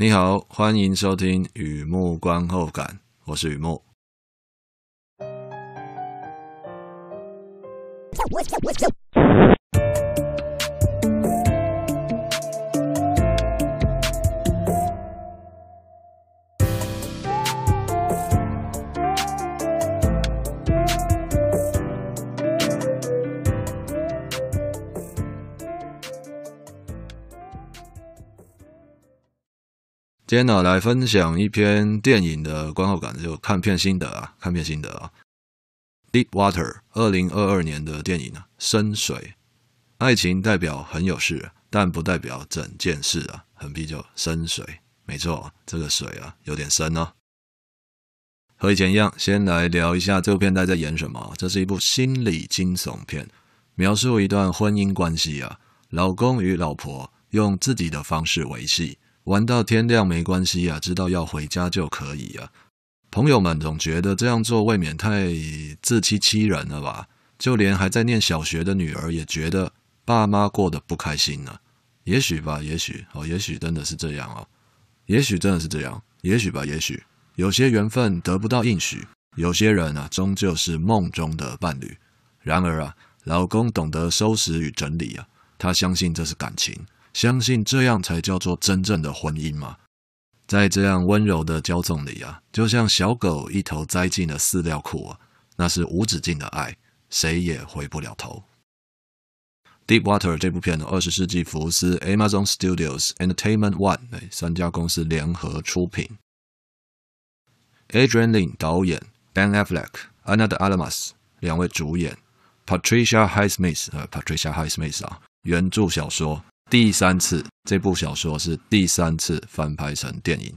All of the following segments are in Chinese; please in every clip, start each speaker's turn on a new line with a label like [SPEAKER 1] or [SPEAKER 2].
[SPEAKER 1] 你好，欢迎收听《雨幕观后感》，我是雨幕。今天呢，来分享一篇电影的观后感，就看片心得啊，看片心得啊。《Deep Water》二零二二年的电影啊，《深水》爱情代表很有事，但不代表整件事啊，很批就深水，没错，这个水啊有点深哦。和以前一样，先来聊一下这部片在演什么。这是一部心理惊悚片，描述一段婚姻关系啊，老公与老婆用自己的方式维系。玩到天亮没关系啊，知道要回家就可以啊。朋友们总觉得这样做未免太自欺欺人了吧？就连还在念小学的女儿也觉得爸妈过得不开心了。也许吧，也许哦，也许真的是这样哦，也许真的是这样。也许吧，也许有些缘分得不到应许，有些人啊，终究是梦中的伴侣。然而啊，老公懂得收拾与整理啊，他相信这是感情。相信这样才叫做真正的婚姻吗？在这样温柔的骄纵里啊，就像小狗一头栽进了饲料库啊，那是无止境的爱，谁也回不了头。《Deep Water》这部片呢，二十世纪福斯、Amazon Studios、Entertainment One 三家公司联合出品。Adrian Lin 导演，Ben Affleck、Ana de Armas 两位主演，Patricia Highsmith 啊，Patricia Highsmith 啊，原著小说。第三次，这部小说是第三次翻拍成电影，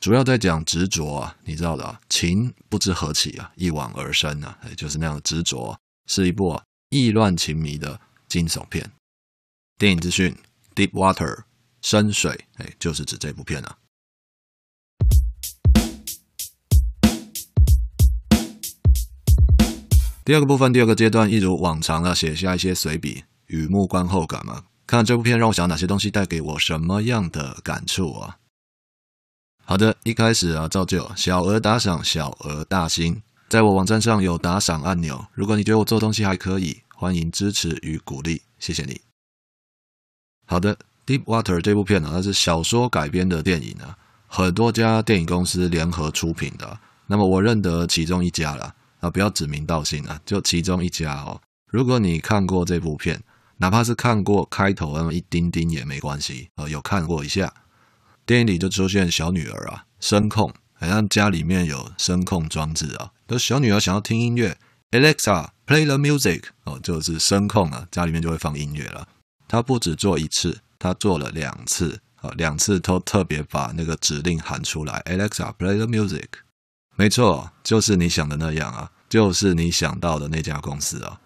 [SPEAKER 1] 主要在讲执着啊，你知道的啊，情不知何起啊，一往而深啊，就是那样执着，是一部意乱情迷的惊悚片。电影资讯《Deep Water》深水，哎，就是指这部片啊。第二个部分，第二个阶段，一如往常啊，写下一些随笔雨幕观后感嘛。看这部片让我想哪些东西带给我什么样的感触啊？好的，一开始啊，照旧，小额打赏，小额大心，在我网站上有打赏按钮。如果你觉得我做东西还可以，欢迎支持与鼓励，谢谢你。好的，《Deep Water》这部片呢，它是小说改编的电影呢，很多家电影公司联合出品的。那么我认得其中一家了啊，不要指名道姓啊，就其中一家哦。如果你看过这部片。哪怕是看过开头那么一丁丁也没关系啊！有看过一下，电影里就出现小女儿啊，声控，好像家里面有声控装置啊。那小女儿想要听音乐，Alexa play the music，哦，就是声控啊，家里面就会放音乐了。她不止做一次，她做了两次啊，两次都特别把那个指令喊出来，Alexa play the music。没错，就是你想的那样啊，就是你想到的那家公司啊。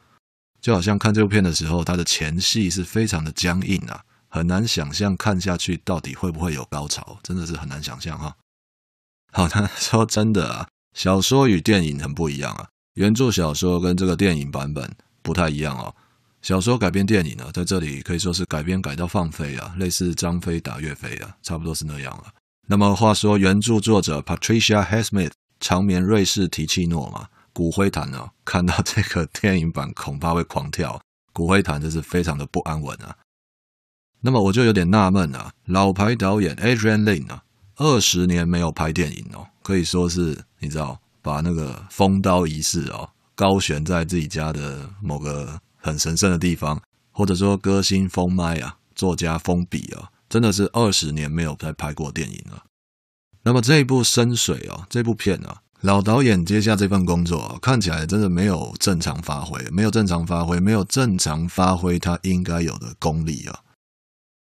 [SPEAKER 1] 就好像看这部片的时候，它的前戏是非常的僵硬啊，很难想象看下去到底会不会有高潮，真的是很难想象哈。好，那说真的啊，小说与电影很不一样啊，原著小说跟这个电影版本不太一样哦。小说改编电影呢，在这里可以说是改编改到放飞啊，类似张飞打岳飞啊，差不多是那样了。那么话说，原著作者 Patricia Hesmith 长眠瑞士提契诺嘛。骨灰坛呢？看到这个电影版，恐怕会狂跳。骨灰坛真是非常的不安稳啊。那么我就有点纳闷啊，老牌导演 Adrian l i n 啊，二十年没有拍电影哦，可以说是你知道，把那个封刀仪式哦，高悬在自己家的某个很神圣的地方，或者说歌星封麦啊，作家封笔啊，真的是二十年没有再拍过电影了。那么这一部深水哦，这部片呢？老导演接下这份工作，看起来真的没有正常发挥，没有正常发挥，没有正常发挥他应该有的功力啊。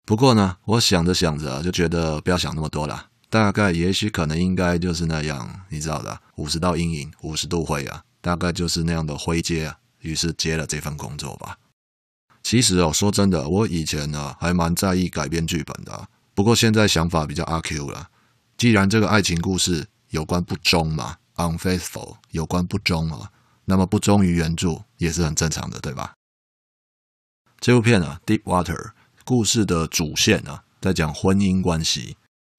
[SPEAKER 1] 不过呢，我想着想着就觉得不要想那么多了，大概、也许、可能、应该就是那样，你知道的，五十道阴影，五十度灰啊，大概就是那样的灰阶啊。于是接了这份工作吧。其实哦，说真的，我以前呢还蛮在意改编剧本的，不过现在想法比较阿 Q 了。既然这个爱情故事，有关不忠嘛，unfaithful，有关不忠啊。那么不忠于原著也是很正常的，对吧？这部片啊，《Deep Water》故事的主线啊，在讲婚姻关系，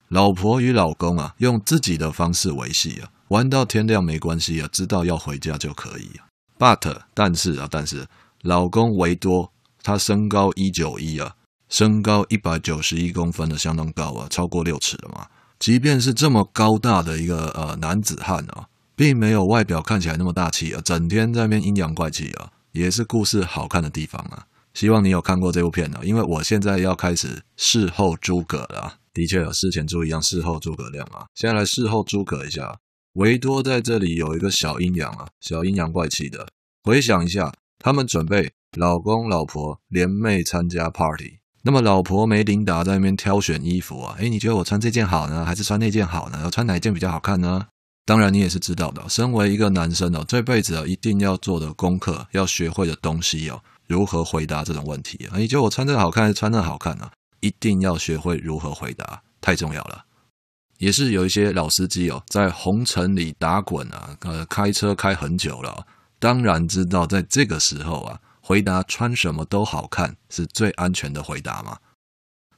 [SPEAKER 1] 老婆与老公啊，用自己的方式维系啊，玩到天亮没关系啊，知道要回家就可以啊。But 但是啊，但是老公维多他身高一九一啊，身高一百九十一公分的相当高啊，超过六尺了嘛。即便是这么高大的一个呃男子汉啊，并没有外表看起来那么大气啊，整天在那阴阳怪气啊，也是故事好看的地方啊。希望你有看过这部片呢，因为我现在要开始事后诸葛了。的确有事前诸一样，事后诸葛亮啊。现在来事后诸葛一下，维多在这里有一个小阴阳啊，小阴阳怪气的。回想一下，他们准备老公老婆联袂参加 party。那么老婆梅琳导在那边挑选衣服啊？诶，你觉得我穿这件好呢，还是穿那件好呢？要穿哪一件比较好看呢？当然，你也是知道的。身为一个男生哦，这辈子啊一定要做的功课，要学会的东西哦，如何回答这种问题啊？你觉得我穿这个好看，还是穿那好看呢？一定要学会如何回答，太重要了。也是有一些老司机哦，在红尘里打滚啊，呃，开车开很久了，当然知道，在这个时候啊。回答穿什么都好看是最安全的回答吗？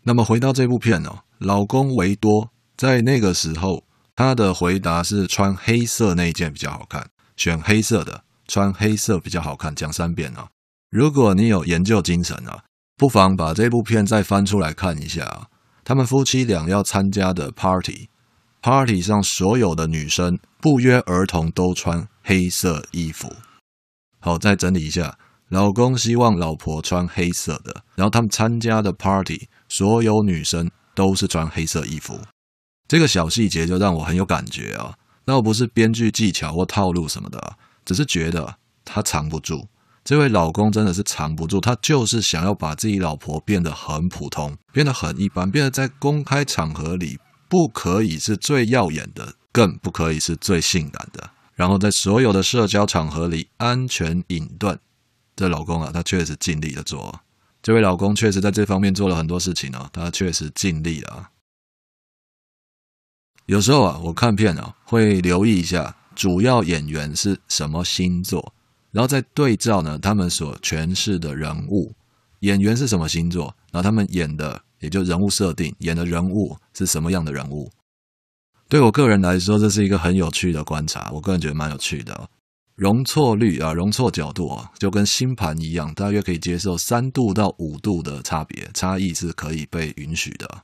[SPEAKER 1] 那么回到这部片哦，老公维多在那个时候他的回答是穿黑色那件比较好看，选黑色的，穿黑色比较好看，讲三遍啊！如果你有研究精神啊，不妨把这部片再翻出来看一下，他们夫妻俩要参加的 party，party 上所有的女生不约而同都穿黑色衣服。好，再整理一下。老公希望老婆穿黑色的，然后他们参加的 party，所有女生都是穿黑色衣服。这个小细节就让我很有感觉啊！倒不是编剧技巧或套路什么的，只是觉得他藏不住。这位老公真的是藏不住，他就是想要把自己老婆变得很普通，变得很一般，变得在公开场合里不可以是最耀眼的，更不可以是最性感的。然后在所有的社交场合里，安全隐遁。这老公啊，他确实尽力的做。这位老公确实在这方面做了很多事情呢，他确实尽力啊。有时候啊，我看片啊，会留意一下主要演员是什么星座，然后再对照呢他们所诠释的人物，演员是什么星座，然后他们演的也就人物设定，演的人物是什么样的人物。对我个人来说，这是一个很有趣的观察，我个人觉得蛮有趣的。容错率啊，容错角度啊，就跟星盘一样，大约可以接受三度到五度的差别，差异是可以被允许的。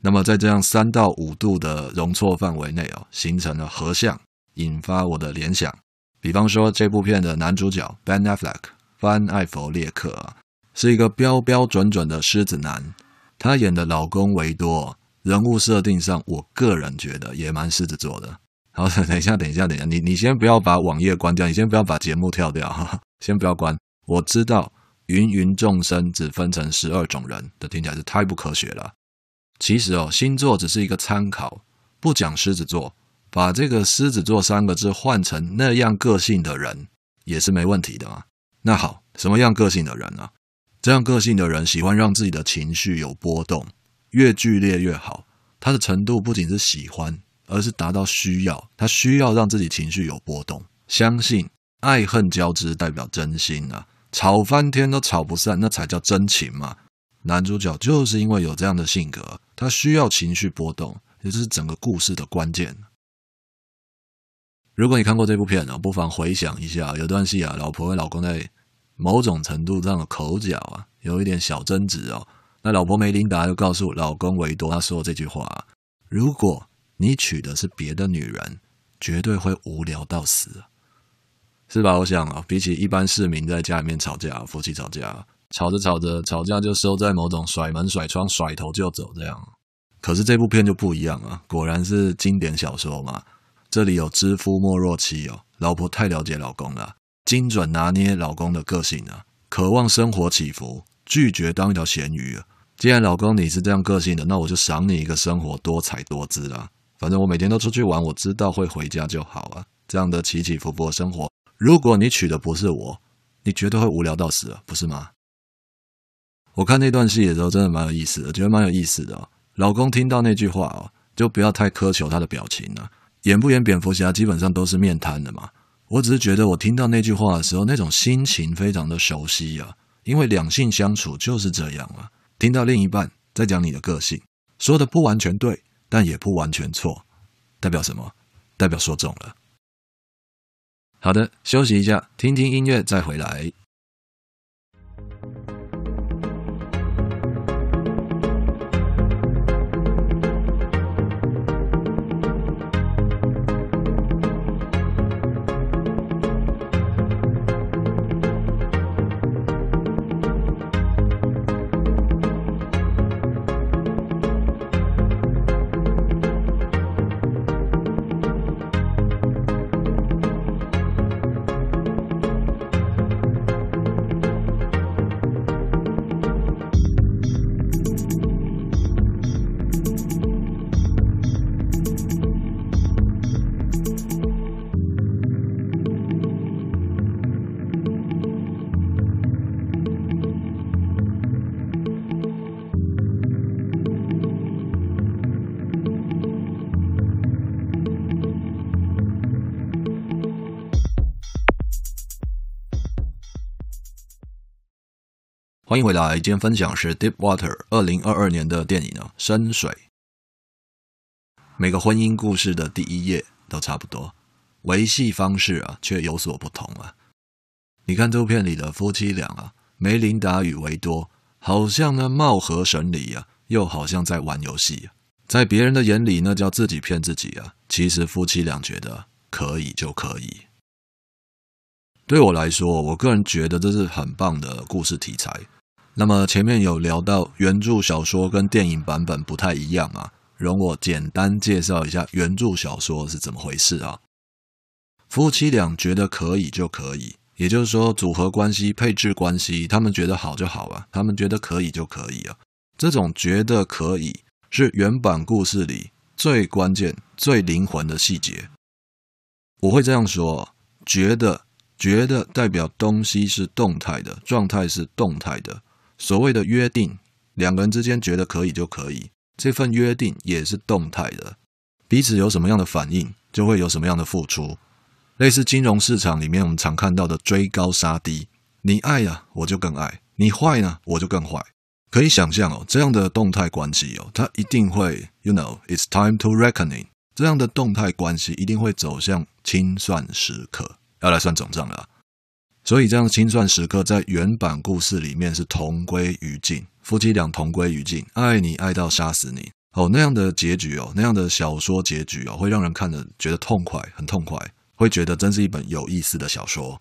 [SPEAKER 1] 那么在这样三到五度的容错范围内哦，形成了合相，引发我的联想。比方说这部片的男主角 Ben Affleck，范艾佛列克，是一个标标准准的狮子男。他演的老公维多，人物设定上，我个人觉得也蛮狮子座的。好，等一下，等一下，等一下，你你先不要把网页关掉，你先不要把节目跳掉，哈，先不要关。我知道，芸芸众生只分成十二种人的听起来是太不科学了。其实哦，星座只是一个参考，不讲狮子座，把这个狮子座三个字换成那样个性的人也是没问题的嘛。那好，什么样个性的人呢？这样个性的人喜欢让自己的情绪有波动，越剧烈越好，他的程度不仅是喜欢。而是达到需要，他需要让自己情绪有波动。相信爱恨交织代表真心啊，吵翻天都吵不散，那才叫真情嘛。男主角就是因为有这样的性格，他需要情绪波动，也就是整个故事的关键。如果你看过这部片了，不妨回想一下，有段戏啊，老婆和老公在某种程度上的口角啊，有一点小争执哦。那老婆梅琳达就告诉老公维多，他说这句话：“如果。”你娶的是别的女人，绝对会无聊到死，是吧？我想啊，比起一般市民在家里面吵架、夫妻吵架，吵着吵着吵架就收在某种甩门、甩窗、甩头就走这样。可是这部片就不一样啊，果然是经典小说嘛！这里有知夫莫若妻哦，老婆太了解老公了，精准拿捏老公的个性了，渴望生活起伏，拒绝当一条咸鱼啊！既然老公你是这样个性的，那我就赏你一个生活多彩多姿啦。反正我每天都出去玩，我知道会回家就好了。这样的起起伏伏的生活，如果你娶的不是我，你绝对会无聊到死了，不是吗？我看那段戏的时候，真的蛮有意思的，觉得蛮有意思的。老公听到那句话啊，就不要太苛求他的表情了。演不演蝙蝠侠，基本上都是面瘫的嘛。我只是觉得，我听到那句话的时候，那种心情非常的熟悉啊，因为两性相处就是这样啊。听到另一半在讲你的个性，说的不完全对。但也不完全错，代表什么？代表说中了。好的，休息一下，听听音乐，再回来。欢迎回来，今天分享是《Deep Water》二零二二年的电影啊，《深水》。每个婚姻故事的第一页都差不多，维系方式啊却有所不同啊。你看这部片里的夫妻俩啊，梅琳达与维多，好像呢貌合神离啊，又好像在玩游戏。在别人的眼里，那叫自己骗自己啊。其实夫妻俩觉得可以就可以。对我来说，我个人觉得这是很棒的故事题材。那么前面有聊到原著小说跟电影版本不太一样啊，容我简单介绍一下原著小说是怎么回事啊。夫妻俩觉得可以就可以，也就是说组合关系、配置关系，他们觉得好就好啊，他们觉得可以就可以啊。这种觉得可以是原版故事里最关键、最灵魂的细节。我会这样说：觉得觉得代表东西是动态的，状态是动态的。所谓的约定，两个人之间觉得可以就可以，这份约定也是动态的，彼此有什么样的反应，就会有什么样的付出。类似金融市场里面我们常看到的追高杀低，你爱呀我就更爱，你坏呢我就更坏。可以想象哦，这样的动态关系哦，它一定会，you know，it's time to reckoning。这样的动态关系一定会走向清算时刻，要来算总账了。所以，这样的清算时刻在原版故事里面是同归于尽，夫妻俩同归于尽，爱你爱到杀死你。哦，那样的结局哦，那样的小说结局哦，会让人看着觉得痛快，很痛快，会觉得真是一本有意思的小说。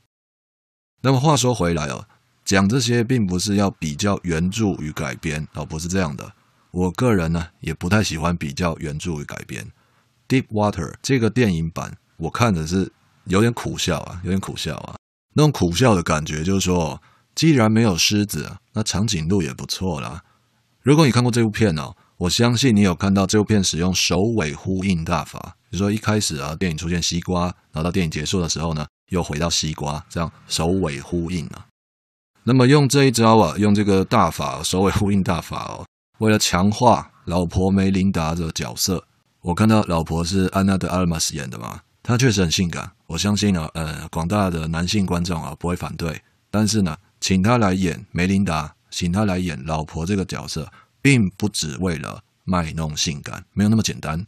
[SPEAKER 1] 那么话说回来哦，讲这些并不是要比较原著与改编哦，不是这样的。我个人呢，也不太喜欢比较原著与改编。《Deep Water》这个电影版，我看的是有点苦笑啊，有点苦笑啊。那种苦笑的感觉，就是说，既然没有狮子，那长颈鹿也不错啦。如果你看过这部片哦，我相信你有看到这部片使用首尾呼应大法。比如说一开始啊，电影出现西瓜，然后到电影结束的时候呢，又回到西瓜，这样首尾呼应啊。那么用这一招啊，用这个大法首尾呼应大法哦，为了强化老婆梅琳达的角色，我看到老婆是安娜德阿玛斯演的嘛，她确实很性感。我相信啊，呃，广大的男性观众啊不会反对。但是呢，请他来演梅琳达，请他来演老婆这个角色，并不只为了卖弄性感，没有那么简单。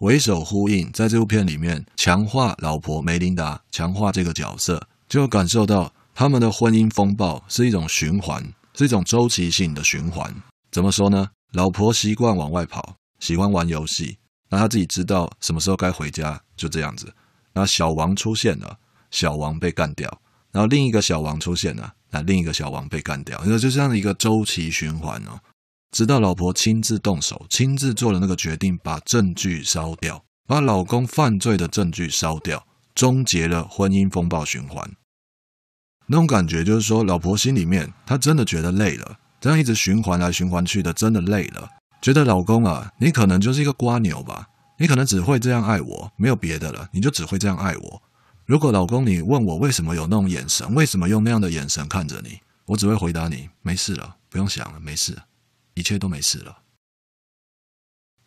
[SPEAKER 1] 为首呼应，在这部片里面强化老婆梅琳达，强化这个角色，就感受到他们的婚姻风暴是一种循环，是一种周期性的循环。怎么说呢？老婆习惯往外跑，喜欢玩游戏，那他自己知道什么时候该回家，就这样子。然后小王出现了，小王被干掉。然后另一个小王出现了，那另一个小王被干掉。那就这样的一个周期循环哦，直到老婆亲自动手，亲自做了那个决定，把证据烧掉，把老公犯罪的证据烧掉，终结了婚姻风暴循环。那种感觉就是说，老婆心里面她真的觉得累了，这样一直循环来循环去的，真的累了，觉得老公啊，你可能就是一个瓜牛吧。你可能只会这样爱我，没有别的了，你就只会这样爱我。如果老公你问我为什么有那种眼神，为什么用那样的眼神看着你，我只会回答你：没事了，不用想了，没事，一切都没事了。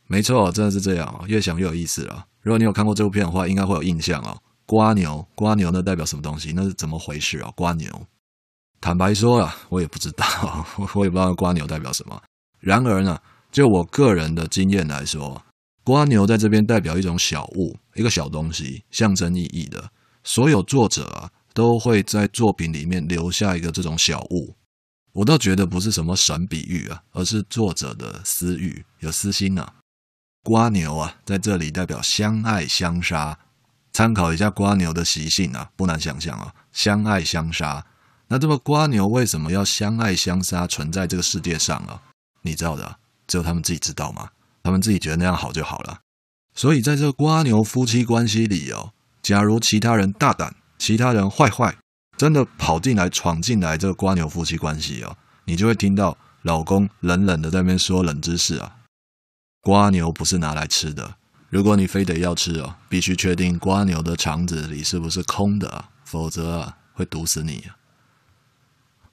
[SPEAKER 1] 没错，真的是这样，越想越有意思了。如果你有看过这部片的话，应该会有印象哦。瓜牛，瓜牛，那代表什么东西？那是怎么回事啊？瓜牛，坦白说啊，我也不知道，我也不知道瓜牛代表什么。然而呢，就我个人的经验来说。瓜牛在这边代表一种小物，一个小东西，象征意义的。所有作者啊，都会在作品里面留下一个这种小物。我倒觉得不是什么神比喻啊，而是作者的私欲，有私心呐。瓜牛啊，在这里代表相爱相杀。参考一下瓜牛的习性啊，不难想象啊，相爱相杀。那这么瓜牛为什么要相爱相杀存在这个世界上啊？你知道的，只有他们自己知道吗？他们自己觉得那样好就好了，所以在这个瓜牛夫妻关系里哦，假如其他人大胆，其他人坏坏，真的跑进来闯进来这个瓜牛夫妻关系哦，你就会听到老公冷冷的在那边说冷知识啊，瓜牛不是拿来吃的，如果你非得要吃哦，必须确定瓜牛的肠子里是不是空的啊，否则啊会毒死你啊，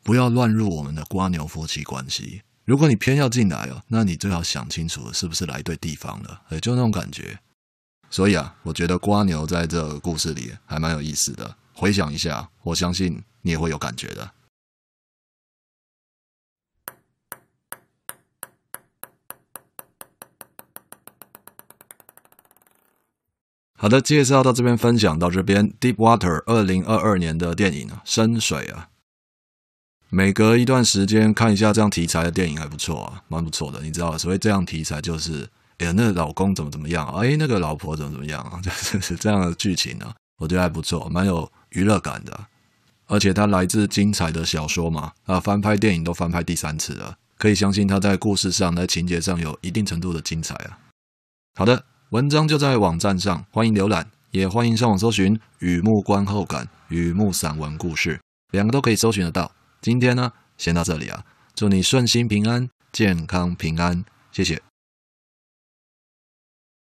[SPEAKER 1] 不要乱入我们的瓜牛夫妻关系。如果你偏要进来哦，那你最好想清楚是不是来对地方了，也就那种感觉。所以啊，我觉得瓜牛在这故事里还蛮有意思的。回想一下，我相信你也会有感觉的。好的，介绍到这边，分享到这边，《Deep Water》二零二二年的电影啊，《深水》啊。每隔一段时间看一下这样题材的电影还不错啊，蛮不错的。你知道，所谓这样题材就是，哎，那老公怎么怎么样？哎，那个老婆怎么怎么样啊？就是是这样的剧情呢，我觉得还不错，蛮有娱乐感的。而且它来自精彩的小说嘛，啊，翻拍电影都翻拍第三次了，可以相信它在故事上、在情节上有一定程度的精彩啊。好的，文章就在网站上，欢迎浏览，也欢迎上网搜寻《雨幕观后感》《雨幕散文故事》，两个都可以搜寻得到。今天呢，先到这里啊！祝你顺心平安，健康平安，谢谢。